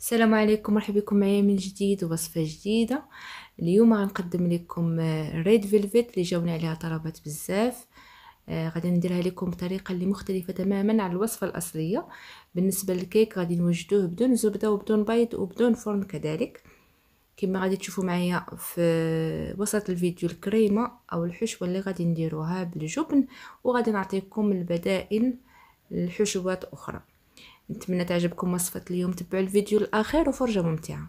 السلام عليكم مرحبا بكم معايا من جديد وصفه جديده اليوم غنقدم لكم ريد فيلفيت اللي جاونا عليها طلبات بزاف آه، غادي نديرها لكم بطريقه اللي مختلفه تماما على الوصفه الاصليه بالنسبه للكيك غادي نوجدوه بدون زبده وبدون بيض وبدون فرن كذلك كما غادي تشوفوا معايا في وسط الفيديو الكريمه او الحشوه اللي غادي نديروها بالجبن وغادي نعطيكم البدائل لحشوات اخرى نتمنى تعجبكم وصفه اليوم تبعوا الفيديو الاخير وفرجه ممتعه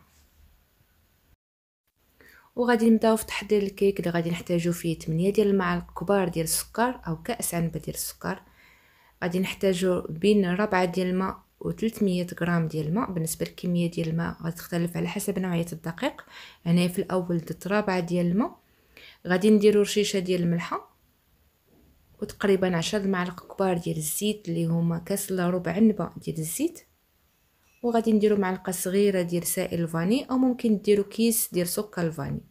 وغادي نبداو في تحضير الكيك اللي غادي نحتاجو فيه 8 ديال المعالق كبار ديال السكر او كاس عنبه ديال السكر غادي نحتاجو بين ربعة ديال الماء و 300 غرام ديال الماء بالنسبه للكميه ديال الماء غتختلف على حسب نوعيه الدقيق هنايا في الاول درت ربعة ديال الماء غادي نديرو رشيشه ديال الملحه وتقريبا عشر المعالق كبار ديال الزيت اللي هما كاس الا ربع عنبه ديال الزيت وغادي نديرو معلقه صغيره ديال سائل الفاني او ممكن ديرو كيس ديال سكر الفاني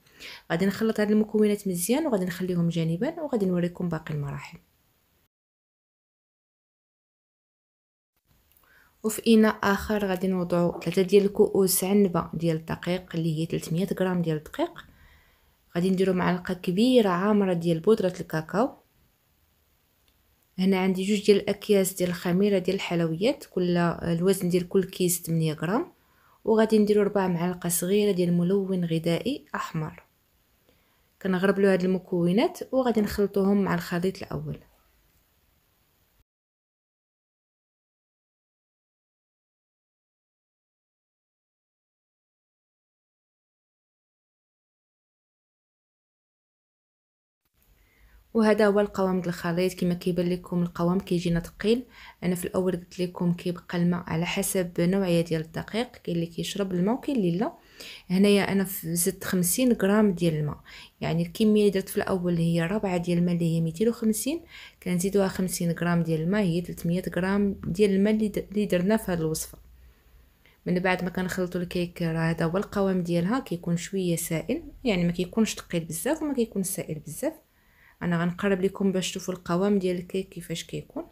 غادي نخلط هاد المكونات مزيان وغادي نخليهم جانبا وغادي نوريكم باقي المراحل وفي اناء اخر غادي نوضعو تلاتة ديال الكؤوس عنبه ديال الدقيق اللي هي 300 غرام ديال الدقيق غادي نديرو معلقه كبيره عامره ديال بودره الكاكاو هنا عندي جوج ديال الاكياس ديال الخميره ديال الحلويات كل الوزن ديال كل كيس 8 غرام وغادي نديرو ربع معالق صغيره ديال ملون غذائي احمر كنغربلو هاد المكونات وغادي نخلطوهم مع الخليط الاول وهذا هو القوام ديال الخليط كما كيبان لكم القوام كيجينا ثقيل انا في الاول قلت لكم كيبقى الماء على حسب نوعيه ديال الدقيق كاين اللي كيشرب الماء وكاين اللي لا هنايا انا زدت 50 غرام ديال الماء يعني الكميه اللي درت في الاول هي ربعه ديال الماء اللي هي 250 كنزيدوها 50 غرام ديال الماء هي 300 غرام ديال الماء اللي درنا في هذه الوصفه من بعد ما كنخلطوا الكيك راه هذا هو القوام ديالها كيكون شويه سائل يعني ما كيكونش ثقيل بزاف وما كيكون سائل بزاف انا غنقرب لكم باش تشوفوا القوام ديال الكيك كيفاش كيكون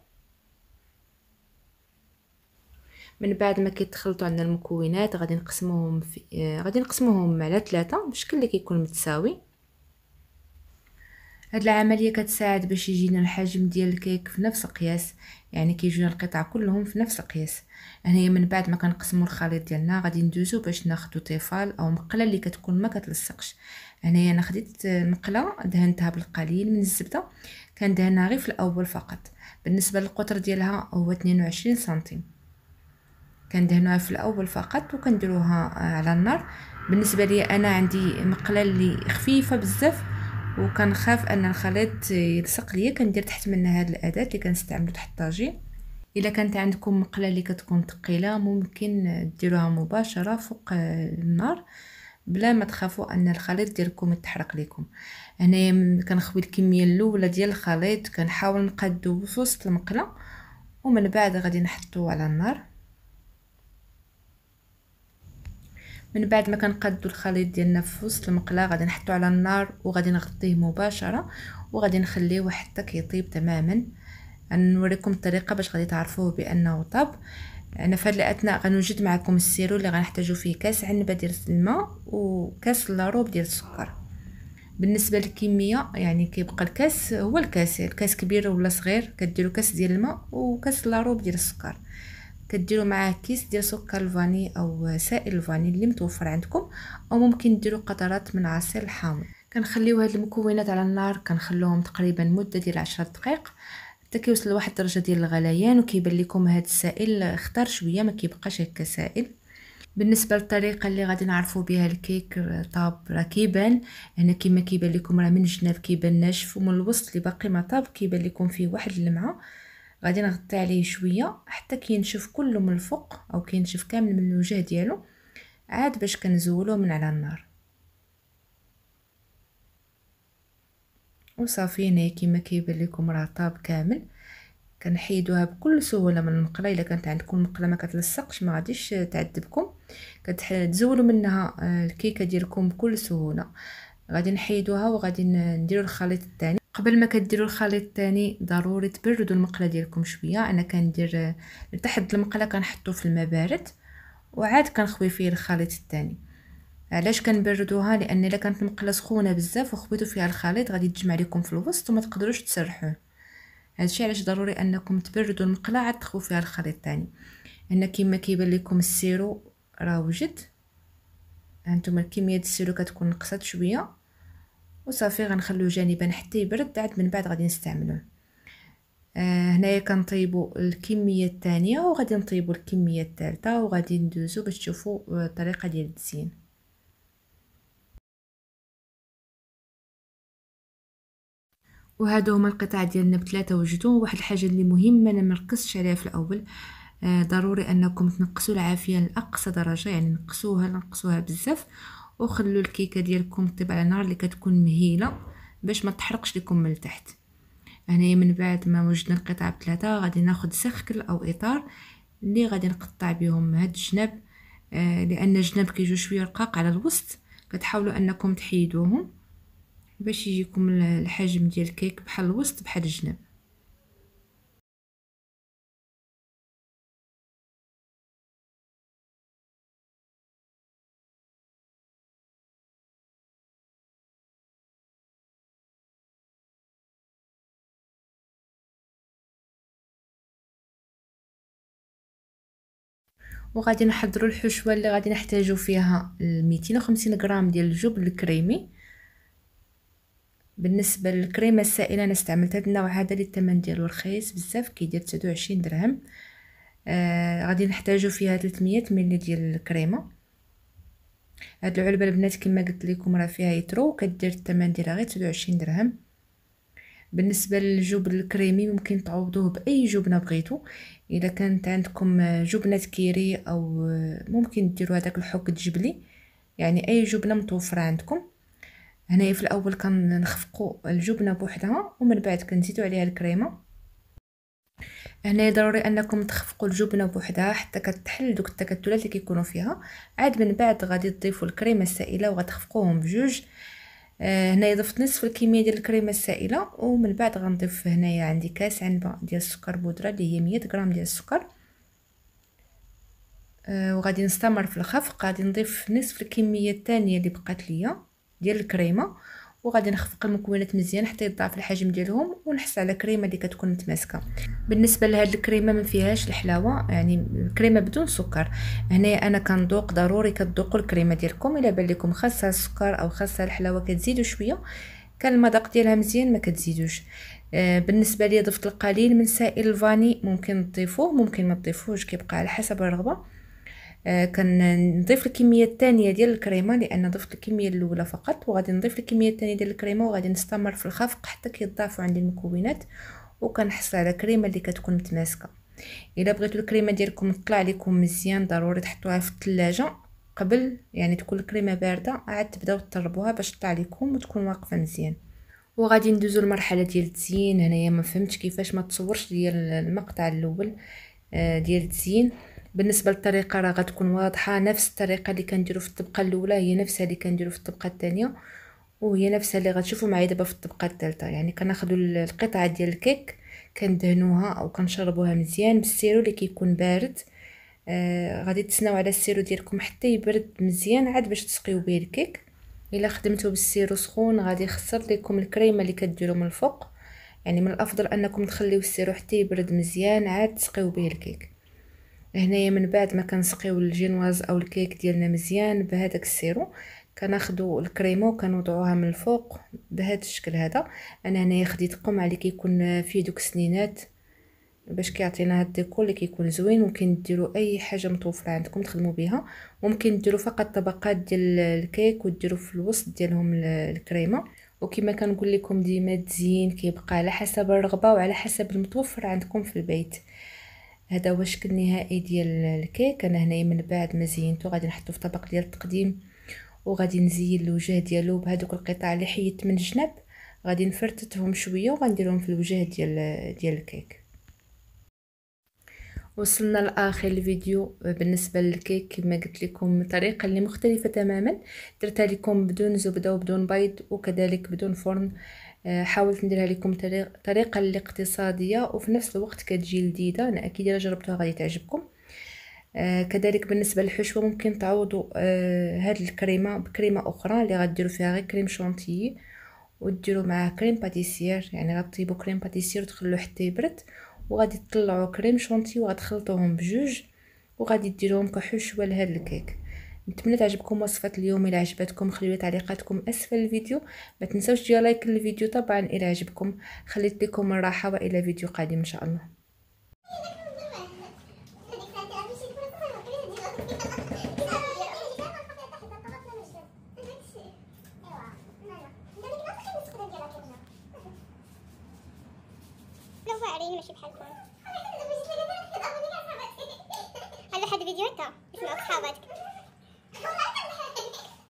من بعد ما كيتخلطوا عندنا المكونات غادي نقسموهم في... آه، غادي نقسموهم على ثلاثه بشكل اللي كيكون متساوي هاد العمليه كتساعد باش يجينا الحجم ديال الكيك في نفس القياس يعني كيجيونا القطع كلهم في نفس القياس هنايا من بعد ما كنقسمو الخليط ديالنا غادي ندوزو باش ناخدو طيفال او مقله اللي كتكون ما كتلصقش هنايا انا خديت مقله دهنتها بالقليل من الزبده كندهنها غير في الاول فقط بالنسبه للقطر ديالها هو 22 سنتيم كندهنوها في الاول فقط وكنديروها على النار بالنسبه لي انا عندي مقله اللي خفيفه بزاف وكنخاف ان الخليط يلصق ليا كندير تحت منها هاد الاداه اللي كنستعملو تحت الطاجين الا كانت عندكم مقله اللي كتكون ثقيله ممكن ديروها مباشره فوق النار بلا ما تخافوا ان الخليط ديالكم يتحرق لكم هنايا كنخوي الكميه الاولى ديال الخليط كنحاول نقادو في وسط المقله ومن بعد غادي نحطو على النار من بعد ما كنقادو الخليط ديالنا في وسط المقله غادي نحطو على النار وغادي نغطيه مباشره وغادي نخليه حتى كيطيب تماما غنوريكم الطريقه باش غادي تعرفوه بانه طاب انا في هذه الاثناء غنوجد معكم السيرو اللي غنحتاجو فيه كاس عنبه ديال الماء وكاس لاروب ديال السكر بالنسبه للكميه يعني كيبقى الكاس هو الكاس يعني الكاس كبير ولا صغير كديروا كاس ديال الماء وكاس لاروب ديال السكر كديروا معاه كيس ديال سكر الفاني او سائل الفاني اللي متوفر عندكم او ممكن ديروا قطرات من عصير الحامض كنخليو هاد المكونات على النار كنخلوهم تقريبا مده ديال 10 دقائق حتى كيوصل لواحد الدرجه ديال الغليان وكيبان لكم هاد السائل اختار شويه ما كيبقاش هكا سائل بالنسبه للطريقه اللي غادي نعرفوا بها الكيك طاب راه كيبان هنا كما كيبان لكم راه من الجناب كيبان ناشف ومن الوسط اللي باقي ما طاب كيبان لكم فيه واحد اللمعه غادي نغطي عليه شويه حتى كينشف كله من الفوق او كينشف كامل من الوجه ديالو عاد باش كنزولوه من على النار وصافي هنا كما كيبان لكم راه طاب كامل كنحيدوها بكل سهوله من المقله الا كانت عندكم مقله ما كتلصقش ما غاديش تعذبكم كتزولوا منها آه، الكيكه ديالكم بكل سهوله غادي نحيدوها وغادي نديروا الخليط الثاني قبل ما كديروا الخليط الثاني ضروري تبردوا المقله ديالكم شويه انا كندير لتحت المقله كنحطو في الماء بارد وعاد كنخوي فيه الخليط الثاني علاش كنبردوها لان الا كانت المقله سخونه بزاف وخبيتو فيها الخليط غادي يتجمع لكم في الوسط وما تقدروش تسرحوه هادشي علاش ضروري انكم تبردوا المقله عاد تخوي فيها الخليط الثاني هنا كما كيبان لكم السيرو راه وجد هانتوما الكميه ديال السيرو كتكون نقصات شويه وصافي غنخلو جانبا حتى يبرد عاد من بعد غادي نستعملوه آه هنايا كنطيبو الكميه الثانيه وغادي نطيبو الكميه الثالثه وغادي ندوزو باش تشوفوا آه، الطريقه ديال التزيين وهادو هما القطع ديالنا بثلاثه وجدوا واحد الحاجه اللي مهمه انا ما ركزتش عليها في الاول آه ضروري انكم تنقصوا العافيه لاقصى درجه يعني نقصوها نقصوها بزاف وخلوا الكيكه ديالكم طيب على نار اللي كتكون مهيله باش ما تحرقش لكم من التحت هنايا من بعد ما وجدنا القطعه بثلاثه غادي ناخذ سخكل او اطار اللي غادي نقطع بهم هاد الجناب آه لان الجناب كيجو شويه رقاق على الوسط كتحاولوا انكم تحيدوهم باش يجيكم الحجم ديال الكيك بحال الوسط بحال الجناب وغادي نحضروا الحشوه اللي غادي نحتاجو فيها 250 غرام ديال الجبن الكريمي بالنسبه للكريمه السائله انا استعملت هذا النوع هذا اللي الثمن ديالو رخيص بزاف كيدير 29 درهم آه غادي نحتاجو فيها 300 ملي ديال الكريمه هاد العلبه البنات كما قلت لكم راه فيها يترو كدير الثمن ديالها غير 29 درهم بالنسبه للجبن الكريمي ممكن تعوضوه باي جبنه بغيتو الا كانت عندكم جبنه كيري او ممكن ديروا هذاك الحك الجبلي يعني اي جبنه متوفره عندكم هنايا في الاول كنخفقوا الجبنه بوحدها ومن بعد كنزيدوا عليها الكريمه هنا ضروري انكم تخفقوا الجبنه بوحدها حتى كتحل دوك التكتلات اللي كيكونوا فيها عاد من بعد غادي تضيفوا الكريمه السائله وغتخفقوهم بجوج آه هنايا ضفت نصف الكميه ديال الكريمه السائله ومن بعد غنضيف هنايا عندي كاس عنبه ديال السكر بودره اللي هي 100 غرام ديال السكر آه وغادي نستمر في الخفق غادي نضيف نصف الكميه الثانيه اللي بقات ليا ديال الكريمه وغادي نخفق المكونات مزيان حتى يضاعف الحجم ديالهم ونحس على كريمه اللي كتكون متماسكه بالنسبه لهاد الكريمه ما فيهاش الحلاوه يعني كريمه بدون سكر هنايا انا كندوق ضروري كتذوقوا الكريمه ديالكم الا بان لكم خاصها السكر او خاصها الحلاوه كتزيدوا شويه كان المذاق ديالها مزيان ما كتزيدوش آه بالنسبه لي ضفت القليل من سائل الفاني ممكن تضيفوه ممكن ما تضيفوهش كيبقى على حسب الرغبه آه، كنضيف الكميه الثانيه ديال الكريمه لان ضفت الكميه الاولى فقط وغادي نضيف الكميه الثانيه ديال الكريمه وغادي نستمر في الخفق حتى كيضافوا عندي المكونات وكنحصل على كريمه اللي كتكون متماسكه الا بغيتو الكريمه ديالكم تطلع لكم مزيان ضروري تحطوها في الثلاجه قبل يعني تكون الكريمه بارده عاد تبداو تطربوها باش تطلع لكم وتكون واقفه مزيان وغادي ندوزو لمرحله ديال التزيين هنايا ما فهمتش كيفاش ما تصورش ديال المقطع الاول آه، ديال التزيين بالنسبه للطريقه راه غتكون واضحه نفس الطريقه اللي كنديرو في الطبقه الاولى هي نفسها اللي كنديرو في الطبقه الثانيه وهي نفسها اللي غتشوفوا معايا دابا في الطبقه الثالثه يعني كناخذوا القطعه ديال الكيك كندهنوها او كنشربوها مزيان بالسيرو اللي كيكون بارد آه غادي تسناو على السيرو ديالكم حتى يبرد مزيان عاد باش تسقيو به الكيك الا خدمتو بالسيرو سخون غادي يخسر لكم الكريمه اللي كديروا من الفوق يعني من الافضل انكم تخليو السيرو حتى يبرد مزيان عاد تسقيو به الكيك هنايا من بعد ما كنسقيو الجينواز او الكيك ديالنا مزيان بهذاك السيرو كناخدو الكريمه وكنوضعوها من الفوق بهذا الشكل هذا انا هنايا خديت قمع اللي كيكون فيه دوك السنينات باش كيعطينا هاد الديكور اللي كيكون زوين ممكن ديروا اي حاجه متوفره عندكم تخدموا بها ممكن ديروا فقط طبقات ديال الكيك وديروا في الوسط ديالهم الكريمه وكما كنقول لكم ديما التزيين كيبقى على حسب الرغبه وعلى حسب المتوفر عندكم في البيت هذا هو الشكل النهائي ديال الكيك انا هنايا من بعد ما زينته غادي نحطو في طبق ديال التقديم وغادي نزين الوجه ديالو بهذوك القطع اللي حيدت من الجنب غادي نفرتتهم شويه وغنديرهم في الوجه ديال ديال الكيك وصلنا لاخر الفيديو بالنسبه للكيك كما قلت لكم طريقه اللي مختلفه تماما درتها لكم بدون زبده وبدون بيض وكذلك بدون فرن آه، حاولت نديرها لكم طريقة الاقتصاديه وفي نفس الوقت كتجي لذيذه انا اكيد الا جربتوها غادي تعجبكم آه، كذلك بالنسبه للحشوه ممكن تعوضوا آه هاد الكريمه بكريمه اخرى اللي غديروا فيها غير كريم شونتيي وديروا معاه كريم باتيسير يعني غطيبوا كريم باتيسير وتخلوا حتى يبرد وغادي تطلعوا كريم شونتي وغتخلطوهم بجوج وغادي ديروهم كحشوه لهاد الكيك نتمنى تعجبكم وصفه اليوم الى عجبتكم خليو تعليقاتكم اسفل الفيديو ما تنساوش ديال لايك للفيديو طبعا الى عجبكم خليت لكم الراحه والى فيديو قادم ان شاء الله